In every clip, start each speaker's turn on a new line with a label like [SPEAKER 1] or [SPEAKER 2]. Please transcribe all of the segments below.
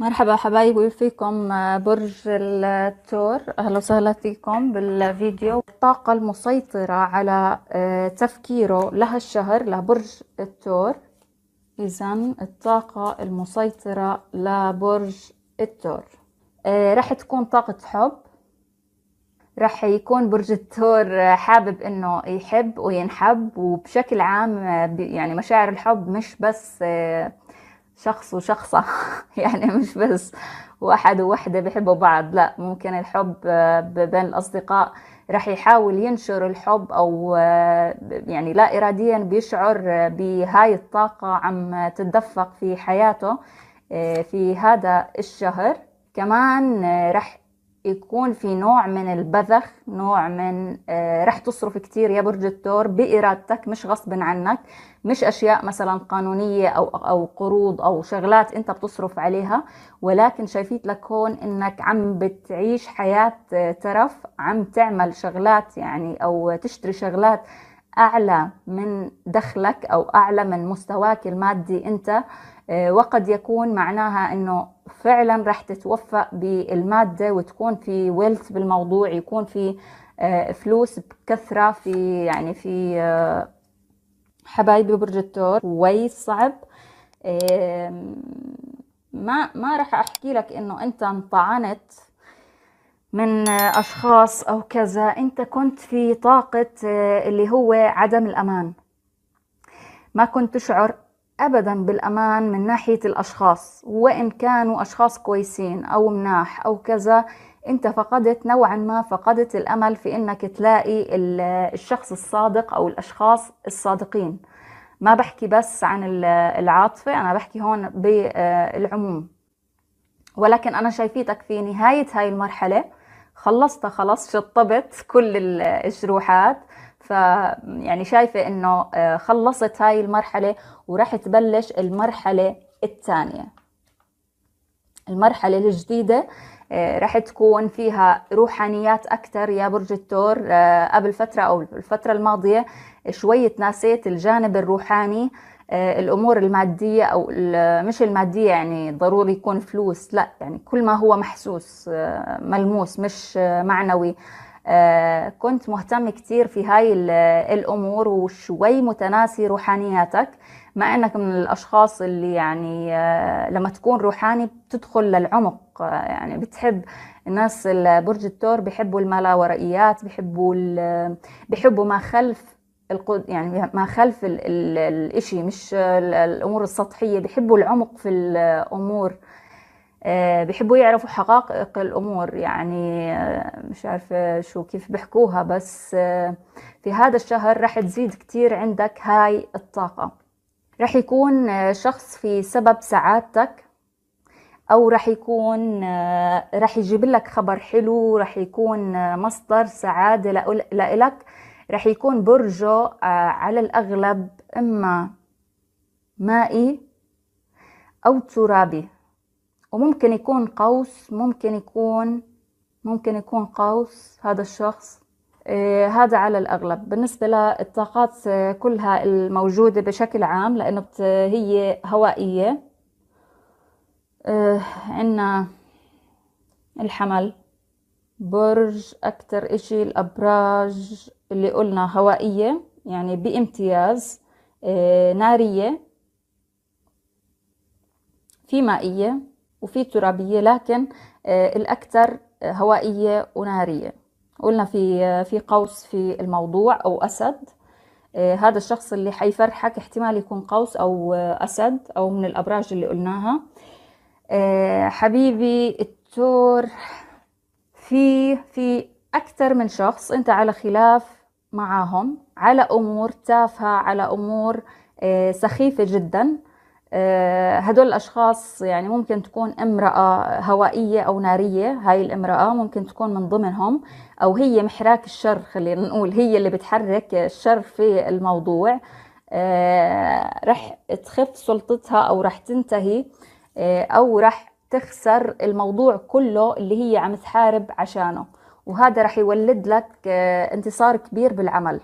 [SPEAKER 1] مرحبا حبايبي فيكم آه، برج الثور اهلا وسهلا فيكم بالفيديو الطاقة المسيطرة على آه، تفكيره لهالشهر لبرج الثور اذا الطاقة المسيطرة لبرج الثور آه، رح تكون طاقة حب رح يكون برج الثور حابب انه يحب وينحب وبشكل عام يعني مشاعر الحب مش بس شخص وشخصة يعني مش بس واحد ووحدة بيحبوا بعض لا ممكن الحب آه، بين الأصدقاء رح يحاول ينشر الحب أو آه، يعني لا إراديا بيشعر آه، بهاي الطاقة عم تتدفق في حياته في هذا الشهر كمان رح يكون في نوع من البذخ نوع من آه، رح تصرف كتير يا برج الثور بإرادتك مش غصب عنك مش أشياء مثلا قانونية أو, أو قروض أو شغلات أنت بتصرف عليها ولكن شايفيت لك هون أنك عم بتعيش حياة آه، ترف عم تعمل شغلات يعني أو تشتري شغلات أعلى من دخلك أو أعلى من مستواك المادي أنت آه، وقد يكون معناها أنه فعلا رح تتوفق بالمادة وتكون في ويلث بالموضوع يكون في آه، فلوس بكثرة في يعني في آه، حبايبي برج التور كويس صعب ما ما راح احكي لك انه انت انطعنت من أشخاص أو كذا أنت كنت في طاقة آه، اللي هو عدم الأمان ما كنت تشعر أبدا بالأمان من ناحية الأشخاص وإن كانوا أشخاص كويسين أو مناح أو كذا أنت فقدت نوعا ما فقدت الأمل في أنك تلاقي الشخص الصادق أو الأشخاص الصادقين ما بحكي بس عن العاطفة أنا بحكي هون بالعموم آه، ولكن أنا شايفيتك في نهاية هاي المرحلة خلصتها خلاص شطبت كل الجروحات يعني شايفة انه آه، خلصت هاي المرحلة وراح تبلش المرحلة الثانية المرحلة الجديدة آه، راح تكون فيها روحانيات أكثر يا برج الثور آه، قبل فترة أو الفترة الماضية شوي تناسيت الجانب الروحاني آه، الامور الماديه او مش الماديه يعني ضروري يكون فلوس لا يعني كل ما هو محسوس آه، ملموس مش آه، معنوي كنت مهتم كثير في هاي الامور وشوي متناسي روحانياتك مع انك من الاشخاص اللي يعني لما تكون روحاني بتدخل للعمق يعني بتحب الناس برج الثور بيحبوا الملاورائيات بيحبوا بيحبوا ما خلف القد يعني ما خلف ال... ال... الإشي مش الأمور السطحية بيحبوا العمق في الأمور آه، بيحبوا يعرفوا حقائق الأمور يعني آه، مش عارفة شو كيف بحكوها بس آه، في هذا الشهر رح تزيد كتير عندك هاي الطاقة رح يكون شخص في سبب سعادتك أو رح يكون رح يجيب لك خبر حلو رح يكون مصدر سعادة لإلك رح يكون برجه آه، على الأغلب إما مائي أو ترابي وممكن يكون قوس ممكن يكون ممكن يكون قوس هذا الشخص آه، هذا على الأغلب بالنسبة للطاقات آه، كلها الموجودة بشكل عام لأنه هي هوائية عندنا عنا الحمل برج أكتر إشي الأبراج اللي قلنا هوائية يعني بامتياز آه، نارية في مائية وفي ترابية لكن آه، الأكثر آه، هوائية ونارية قلنا في في قوس في الموضوع أو أسد هذا الشخص اللي حيفرحك احتمال يكون قوس أو أسد أو من الأبراج اللي قلناها حبيبي التور في في أكثر من شخص أنت على خلاف معاهم على امور تافهه على امور آه، سخيفه جدا آه، هدول الاشخاص يعني ممكن تكون امراه هوائيه او ناريه هاي الامراه ممكن تكون من ضمنهم او هي محراك الشر خلينا نقول هي اللي بتحرك الشر في الموضوع آه، رح تخف سلطتها او رح تنتهي او رح تخسر الموضوع كله اللي هي عم تحارب عشانه وهذا رح يولد لك آه، انتصار كبير بالعمل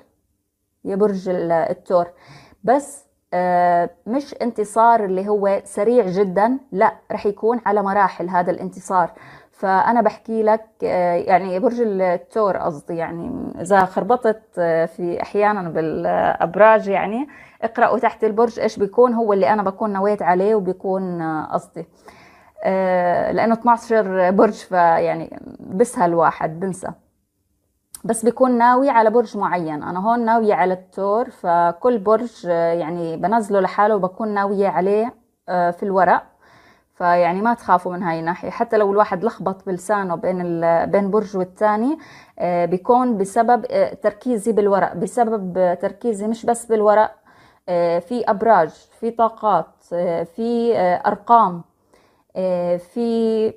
[SPEAKER 1] يا برج الثور بس آه، مش انتصار اللي هو سريع جدا لا رح يكون على مراحل هذا الانتصار فانا بحكي لك آه، يعني برج الثور قصدي يعني اذا خربطت في احيانا بالابراج يعني اقراوا تحت البرج ايش بيكون هو اللي انا بكون نويت عليه وبيكون قصدي آه، لانه 12 برج فيعني بسهل الواحد بنسى بس بكون ناوي على برج معين انا هون ناوية على التور فكل برج آه، يعني بنزله لحاله وبكون ناوية عليه آه، في الورق فيعني ما تخافوا من هاي الناحية حتى لو الواحد لخبط بلسانه بين بين برج والتاني بيكون بسبب تركيزي بالورق بسبب تركيزي مش بس بالورق في أبراج في طاقات في أرقام آه، في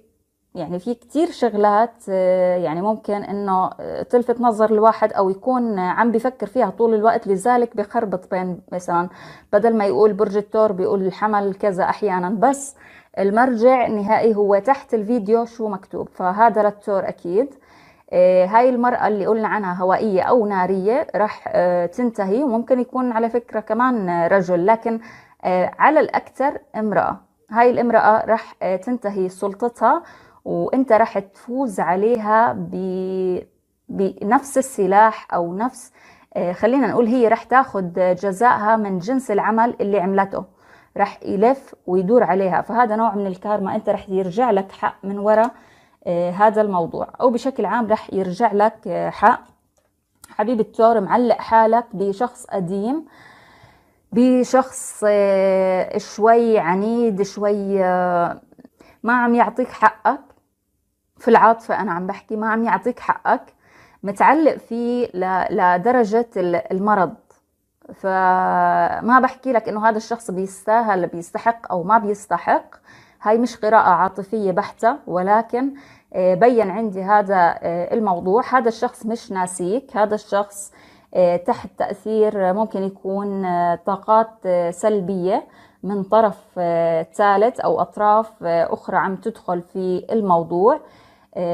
[SPEAKER 1] يعني في كتير شغلات آه، يعني ممكن انه آه، تلفت نظر الواحد او يكون عم بفكر فيها طول الوقت لذلك بخربط بين مثلا بدل ما يقول برج الثور بيقول الحمل كذا احيانا بس المرجع النهائي هو تحت الفيديو شو مكتوب فهذا للثور اكيد هاي المرأة اللي قلنا عنها هوائية أو نارية راح تنتهي وممكن يكون على فكرة كمان رجل لكن على الأكثر امرأة هاي الامرأة رح آه، تنتهي سلطتها وانت رح تفوز عليها ب... بنفس السلاح او نفس آه، خلينا نقول هي رح تاخذ جزائها من جنس العمل اللي عملته رح يلف ويدور عليها فهذا نوع من الكارما انت رح يرجع لك حق من وراء آه، هذا الموضوع او بشكل عام رح يرجع لك حق حبيب التور معلق حالك بشخص قديم آه بشخص آه، شوي عنيد شوي آه، ما عم يعطيك حقك في العاطفة أنا عم بحكي ما عم يعطيك حقك متعلق فيه لدرجة المرض فما بحكي لك انه هذا الشخص بيستاهل بيستحق او ما بيستحق هاي مش قراءة عاطفية بحتة ولكن آه، بين عندي هذا الموضوع هذا الشخص مش ناسيك هذا الشخص آه، تحت تأثير ممكن يكون آه، طاقات آه، سلبية من طرف ثالث أو أطراف أخرى عم تدخل في الموضوع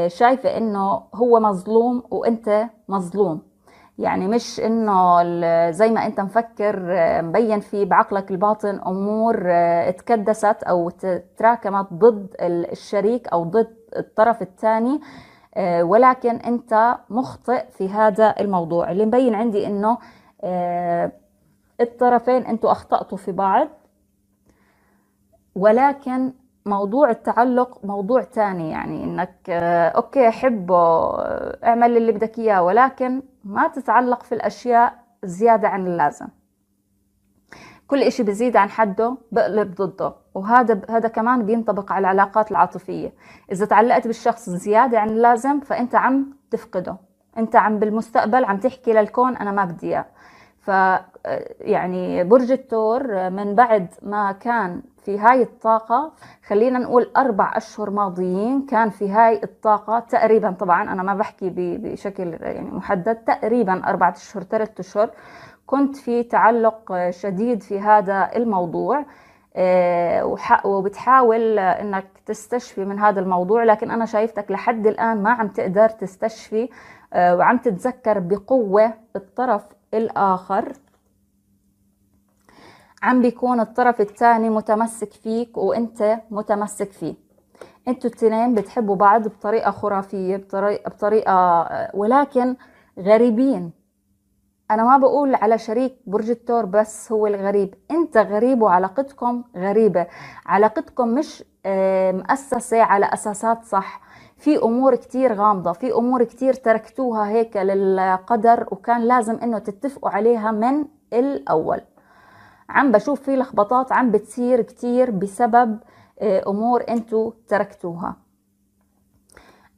[SPEAKER 1] شايفة إنه هو مظلوم وإنت مظلوم يعني مش إنه زي ما أنت مفكر مبين في بعقلك الباطن أمور تكدست أو تراكمت ضد الشريك أو ضد الطرف الثاني آه، ولكن انت مخطئ في هذا الموضوع اللي مبين عندي انه آه، الطرفين انتوا اخطأتوا في بعض ولكن موضوع التعلق موضوع تاني يعني انك آه، اوكي حبه اعمل اللي بدك اياه ولكن ما تتعلق في الاشياء زيادة عن اللازم كل إشي بزيد عن حده بقلب ضده وهذا هذا كمان بينطبق على العلاقات العاطفية إذا تعلقت بالشخص زيادة عن اللازم فأنت عم تفقده أنت عم بالمستقبل عم تحكي للكون أنا ما بدي إياه ف آه، يعني برج الثور آه، من بعد ما كان في هاي الطاقة خلينا نقول أربع أشهر ماضيين كان في هاي الطاقة تقريبا طبعا أنا ما بحكي بشكل يعني محدد تقريبا أربعة أشهر ثلاثة أشهر كنت في تعلق شديد في هذا الموضوع آه، وبتحاول انك تستشفي من هذا الموضوع لكن انا شايفتك لحد الان ما عم تقدر تستشفي آه، وعم تتذكر بقوه الطرف الاخر عم بيكون الطرف الثاني متمسك فيك وانت متمسك فيه انتوا التنين بتحبوا بعض بطريقه خرافيه بطريقه, بطريقة آه، ولكن غريبين أنا ما بقول على شريك برج الثور بس هو الغريب أنت غريب وعلاقتكم غريبة علاقتكم مش آه، مؤسسة على أساسات صح في أمور كتير غامضة في أمور كتير تركتوها هيك للقدر وكان لازم أنه تتفقوا عليها من الأول عم بشوف في لخبطات عم بتصير كتير بسبب آه، أمور أنتوا تركتوها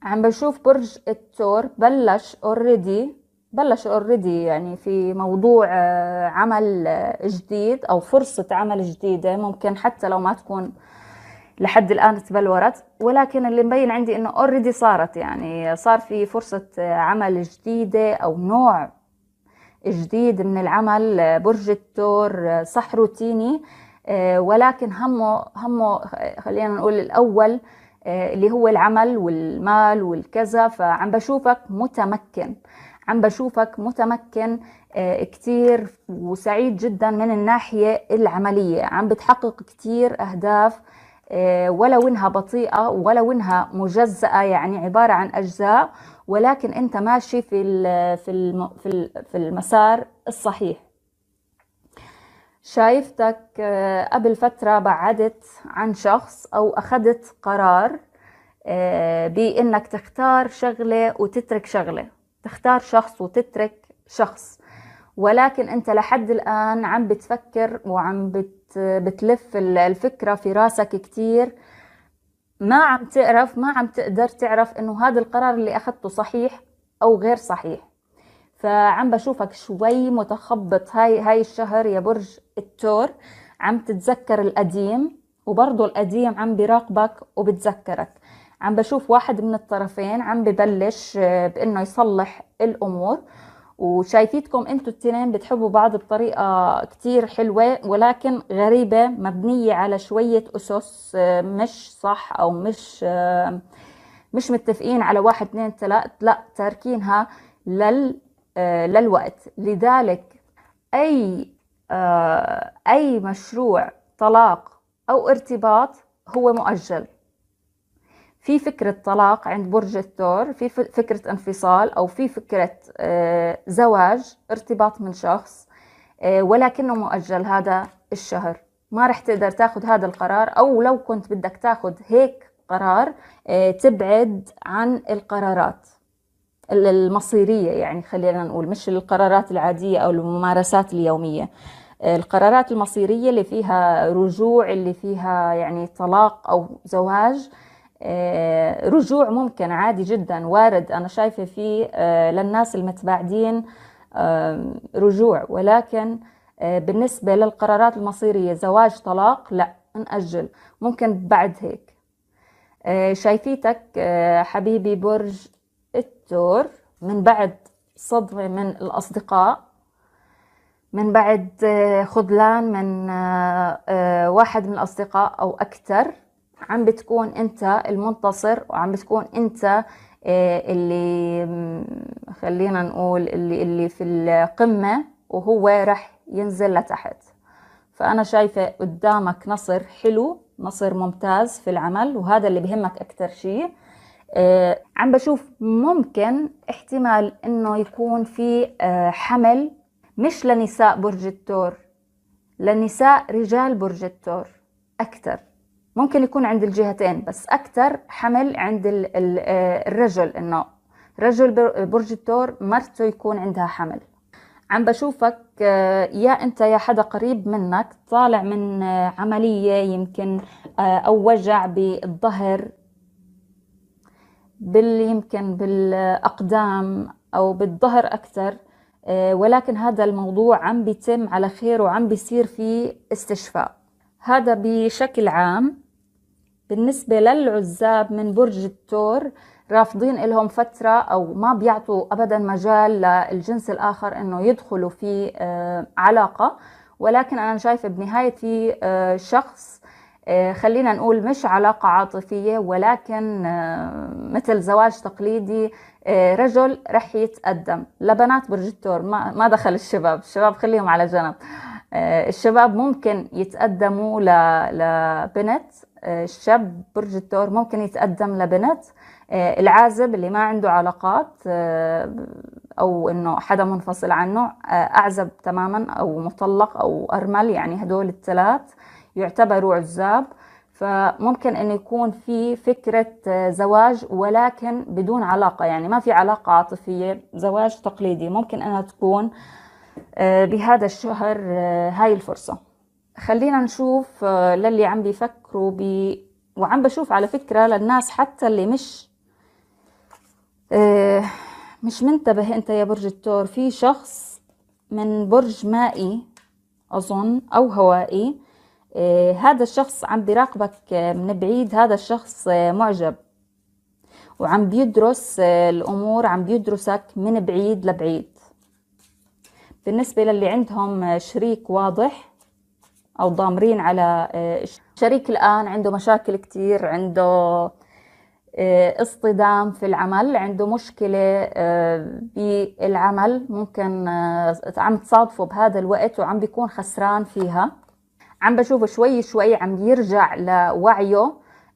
[SPEAKER 1] عم بشوف برج الثور بلش اوريدي بلش اوريدي يعني في موضوع آه، عمل آه، جديد او فرصه عمل جديده ممكن حتى لو ما تكون لحد الان تبلورت ولكن اللي مبين عندي انه اوريدي صارت يعني صار في فرصه آه، عمل جديده او نوع جديد من العمل برج التور صح روتيني ولكن همه همه خلينا نقول الاول اللي هو العمل والمال والكذا فعم بشوفك متمكن عم بشوفك متمكن آه، كتير وسعيد جدا من الناحية العملية عم بتحقق كتير أهداف آه، ولو انها بطيئة ولو انها مجزأة يعني عبارة عن أجزاء ولكن انت ماشي في في المسار الصحيح شايفتك آه، قبل فترة بعدت عن شخص أو أخذت قرار بانك تختار شغله وتترك شغله تختار شخص وتترك شخص ولكن انت لحد الان عم بتفكر وعم بت بتلف الفكره في راسك كتير ما عم تعرف ما عم تقدر تعرف انه هذا القرار اللي اخذته صحيح او غير صحيح فعم بشوفك شوي متخبط هاي هاي الشهر يا برج التور عم تتذكر القديم وبرضه القديم عم بيراقبك وبتذكرك عم بشوف واحد من الطرفين عم ببلش آه، بانه يصلح الامور وشايفيتكم انتوا التنين بتحبوا بعض بطريقة كتير حلوة ولكن غريبة مبنية على شوية أسس آه، مش صح أو مش آه، مش متفقين على واحد اثنين ثلاث لا تاركينها لل للوقت لذلك أي أي مشروع طلاق أو ارتباط هو مؤجل في فكرة طلاق عند برج الثور في فكرة انفصال أو في فكرة آه، زواج ارتباط من شخص آه، ولكنه مؤجل هذا الشهر ما رح تقدر تاخذ هذا القرار أو لو كنت بدك تاخذ هيك قرار آه، تبعد عن القرارات المصيرية يعني خلينا نقول مش القرارات العادية أو الممارسات اليومية القرارات المصيرية اللي فيها رجوع اللي فيها يعني طلاق أو زواج آه، رجوع ممكن عادي جدا وارد أنا شايفة فيه آه، للناس المتباعدين رجوع ولكن آه، بالنسبة للقرارات المصيرية زواج طلاق لا نأجل ممكن بعد هيك شايفيتك حبيبي برج التور من بعد صدمة من الأصدقاء من بعد خذلان من واحد من الأصدقاء أو أكثر عم بتكون انت المنتصر وعم بتكون انت آه، اللي خلينا نقول اللي اللي في القمه وهو راح ينزل لتحت فانا شايفه قدامك نصر حلو نصر ممتاز في العمل وهذا اللي بهمك اكثر شيء آه، عم بشوف ممكن احتمال انه يكون في آه، حمل مش لنساء برج الثور لنساء رجال برج الثور اكثر ممكن يكون عند الجهتين بس أكثر حمل عند آه، الرجل إنه رجل برج الثور مرته يكون عندها حمل عم بشوفك آه، يا أنت يا حدا قريب منك طالع من آه، عملية يمكن أو وجع بالظهر بال يمكن بالأقدام أو بالظهر أكثر ولكن هذا الموضوع عم بيتم على خير وعم بيصير في استشفاء هذا بشكل عام بالنسبة للعزاب من برج التور رافضين لهم فترة أو ما بيعطوا أبدا مجال للجنس الآخر أنه يدخلوا في آه، علاقة ولكن أنا شايفة بنهاية آه، في شخص آه، خلينا نقول مش علاقة عاطفية ولكن مثل زواج تقليدي رجل رح يتقدم لبنات برج التور ما دخل الشباب الشباب خليهم على جنب الشباب ممكن يتقدموا لبنت آه، الشاب برج الثور ممكن يتقدم لبنت آه، العازب اللي ما عنده علاقات آه، او انه حدا منفصل عنه اعزب تماما او مطلق او ارمل يعني هدول الثلاث يعتبروا عزاب فممكن انه يكون في فكرة زواج ولكن بدون علاقة يعني ما في علاقة عاطفية زواج تقليدي ممكن انها تكون بهذا الشهر هاي الفرصة خلينا نشوف آه، للي عم بيفكروا بي وعم بشوف على فكرة للناس حتى اللي مش آه، مش منتبه انت يا برج الثور في شخص من برج مائي اظن او هوائي آه، هذا الشخص عم بيراقبك من بعيد هذا الشخص معجب وعم بيدرس الامور عم بيدرسك من بعيد لبعيد بالنسبة للي عندهم شريك واضح او ضامرين على آه، الشريك الان عنده مشاكل كثير عنده آه، اصطدام في العمل عنده مشكله بالعمل آه، ممكن عم تصادفه بهذا الوقت وعم بيكون خسران فيها عم بشوفه شوي شوي عم يرجع لوعيه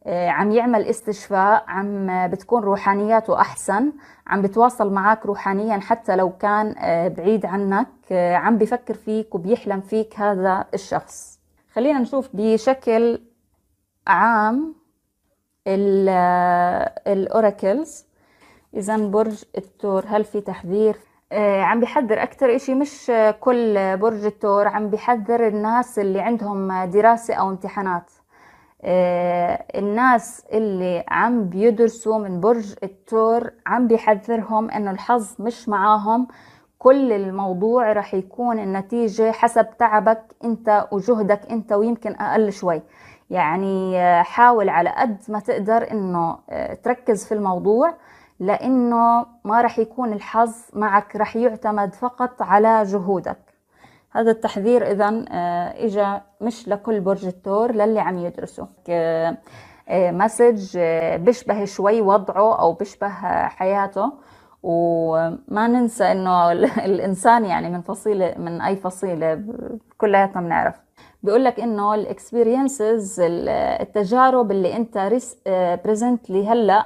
[SPEAKER 1] آه، عم يعمل استشفاء عم بتكون روحانياته أحسن عم بتواصل معك روحانيا حتى لو كان آه، بعيد عنك آه، عم بفكر فيك وبيحلم فيك هذا الشخص خلينا نشوف بشكل عام الأوراكلز إذا برج التور هل في تحذير عم بحذر أكثر إشي مش كل برج التور عم بحذر الناس اللي عندهم دراسة أو امتحانات آه، الناس اللي عم بيدرسوا من برج التور عم بيحذرهم انه الحظ مش معاهم كل الموضوع رح يكون النتيجة حسب تعبك انت وجهدك انت ويمكن اقل شوي يعني آه، حاول على قد ما تقدر انه آه، تركز في الموضوع لانه ما رح يكون الحظ معك رح يعتمد فقط على جهودك هذا التحذير إذا آه، اجى مش لكل برج الثور للي عم يدرسوا آه، مسج آه، بيشبه شوي وضعه أو بيشبه حياته وما ننسى انه الانسان يعني من فصيله من اي فصيله كلياتنا بنعرف بيقول لك انه الاكسبيرينسز التجارب اللي انت بريزنتلي هلا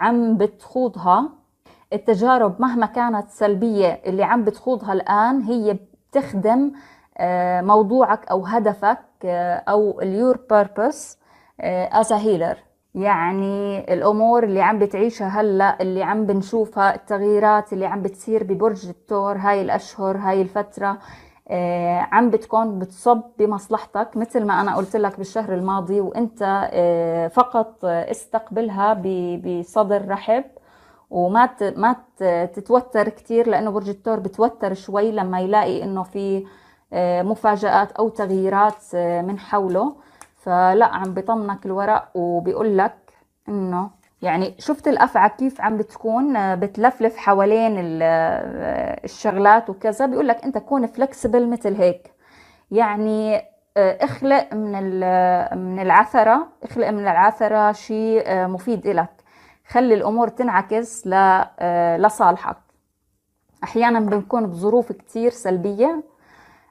[SPEAKER 1] عم بتخوضها التجارب مهما كانت سلبيه اللي عم بتخوضها الان هي تخدم آه، موضوعك أو هدفك آه، أو your purpose آه، as a healer يعني الأمور اللي عم بتعيشها هلأ اللي عم بنشوفها التغييرات اللي عم بتصير ببرج التور هاي الأشهر هاي الفترة عم بتكون بتصب بمصلحتك مثل ما أنا قلت لك بالشهر الماضي وأنت فقط استقبلها بصدر رحب وما ما تتوتر كتير لانه برج الثور بتوتر شوي لما يلاقي انه في آه، مفاجآت او تغييرات آه، من حوله فلا عم بطمنك الورق وبيقول لك انه يعني شفت الافعى كيف عم بتكون آه، بتلفلف حوالين الشغلات وكذا بيقول لك انت كون فلكسبل مثل هيك يعني اخلق من من العثره اخلق من العثره شيء مفيد لك خلي الامور تنعكس آه، لصالحك احيانا بنكون بظروف كتير سلبيه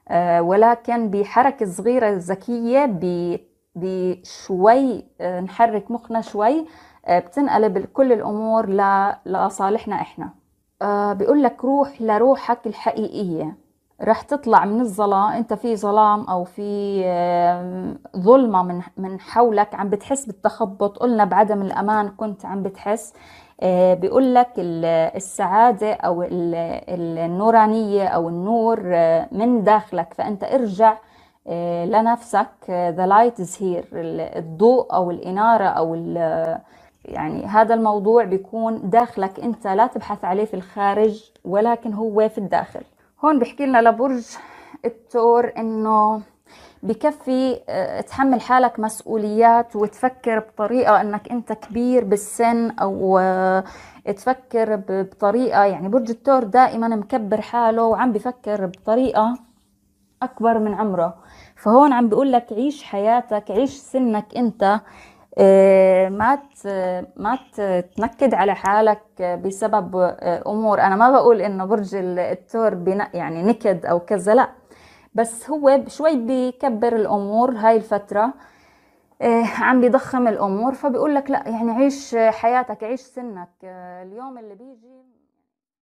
[SPEAKER 1] آه، ولكن بحركة صغيرة ذكية بشوي آه، نحرك مخنا شوي بتنقلب كل الأمور لصالحنا إحنا بيقول لك روح لروحك الحقيقية رح تطلع من الظلام انت في ظلام او في ظلمه من من حولك عم بتحس بالتخبط قلنا بعدم الامان كنت عم بتحس آه، بيقول لك السعاده او النورانيه او النور آه، من داخلك فانت ارجع آه، لنفسك the light is here الضوء او الاناره او يعني هذا الموضوع بيكون داخلك انت لا تبحث عليه في الخارج ولكن هو في الداخل هون بحكي لنا لبرج التور انه بكفي آه، تحمل حالك مسؤوليات وتفكر بطريقة انك انت كبير بالسن او آه، تفكر بطريقة يعني برج التور دائما مكبر حاله وعم بفكر بطريقة اكبر من عمره فهون عم بيقول لك عيش حياتك عيش سنك انت آه، ما ما تنكد على حالك بسبب آه، امور انا ما بقول انه برج الثور يعني نكد او كذا لا بس هو شوي بكبر الامور هاي الفتره آه، عم بيضخم الامور فبيقول لك لا يعني عيش حياتك عيش سنك اليوم اللي بيجي